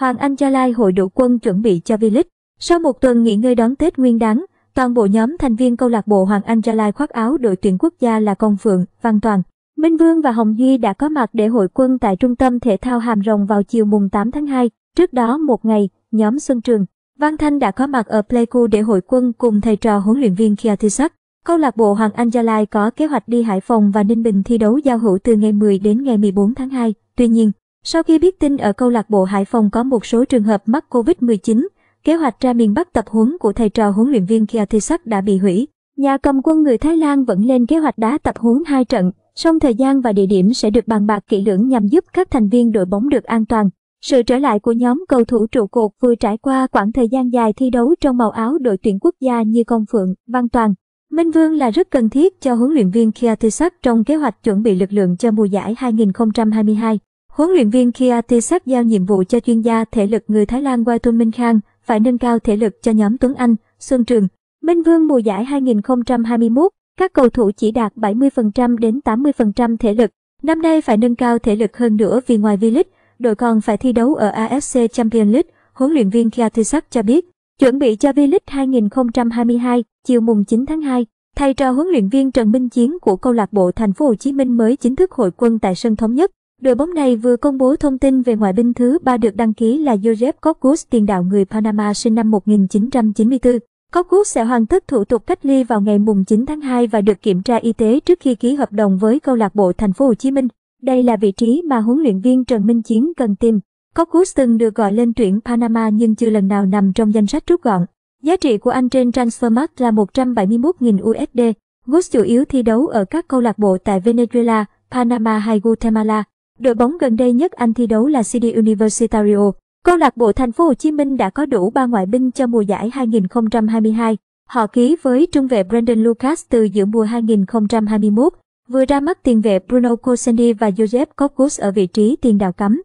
Hoàng Anh Gia Lai hội đủ quân chuẩn bị cho V-League. Sau một tuần nghỉ ngơi đón Tết nguyên đáng, toàn bộ nhóm thành viên câu lạc bộ Hoàng Anh Gia Lai khoác áo đội tuyển quốc gia là Công Phượng, Văn Toàn. Minh Vương và Hồng Duy đã có mặt để hội quân tại trung tâm thể thao Hàm Rồng vào chiều mùng 8 tháng 2. Trước đó một ngày, nhóm Xuân Trường, Văn Thanh đã có mặt ở Pleiku để hội quân cùng thầy trò huấn luyện viên Kia Thư Sắc. Câu lạc bộ Hoàng Anh Gia Lai có kế hoạch đi Hải Phòng và Ninh Bình thi đấu giao hữu từ ngày 10 đến ngày 14 tháng 2. Tuy nhiên, sau khi biết tin ở câu lạc bộ Hải Phòng có một số trường hợp mắc Covid-19, kế hoạch ra miền Bắc tập huấn của thầy trò huấn luyện viên Kiatisak đã bị hủy. Nhà cầm quân người Thái Lan vẫn lên kế hoạch đá tập huấn hai trận, song thời gian và địa điểm sẽ được bàn bạc kỹ lưỡng nhằm giúp các thành viên đội bóng được an toàn. Sự trở lại của nhóm cầu thủ trụ cột vừa trải qua quãng thời gian dài thi đấu trong màu áo đội tuyển quốc gia như Công Phượng, Văn Toàn, Minh Vương là rất cần thiết cho huấn luyện viên Kiatisak trong kế hoạch chuẩn bị lực lượng cho mùa giải 2022. Huấn luyện viên Kia Tisak giao nhiệm vụ cho chuyên gia thể lực người Thái Lan Waitun Minh Khang phải nâng cao thể lực cho nhóm Tuấn Anh, Xuân Trường. Minh Vương mùa giải 2021, các cầu thủ chỉ đạt 70% đến 80% thể lực. Năm nay phải nâng cao thể lực hơn nữa vì ngoài V-League, đội còn phải thi đấu ở AFC Champions League, huấn luyện viên Kia Tisak cho biết. Chuẩn bị cho V-League 2022, chiều mùng 9 tháng 2, thay trò huấn luyện viên Trần Minh Chiến của câu lạc bộ Thành phố Hồ Chí Minh mới chính thức hội quân tại sân thống nhất. Đội bóng này vừa công bố thông tin về ngoại binh thứ ba được đăng ký là Joseph Coccus, tiền đạo người Panama sinh năm 1994. Coccus sẽ hoàn tất thủ tục cách ly vào ngày mùng 9 tháng 2 và được kiểm tra y tế trước khi ký hợp đồng với câu lạc bộ Thành phố Hồ Chí Minh. Đây là vị trí mà huấn luyện viên Trần Minh Chiến cần tìm. Coccus từng được gọi lên tuyển Panama nhưng chưa lần nào nằm trong danh sách rút gọn. Giá trị của anh trên Transfermarkt là 171.000 USD. Gus chủ yếu thi đấu ở các câu lạc bộ tại Venezuela, Panama hay Guatemala. Đội bóng gần đây nhất anh thi đấu là CD Universitario. Câu lạc bộ Thành phố Hồ Chí Minh đã có đủ ba ngoại binh cho mùa giải 2022. Họ ký với trung vệ Brandon Lucas từ giữa mùa 2021, vừa ra mắt tiền vệ Bruno Cosendi và Joseph Kokus ở vị trí tiền đạo cắm.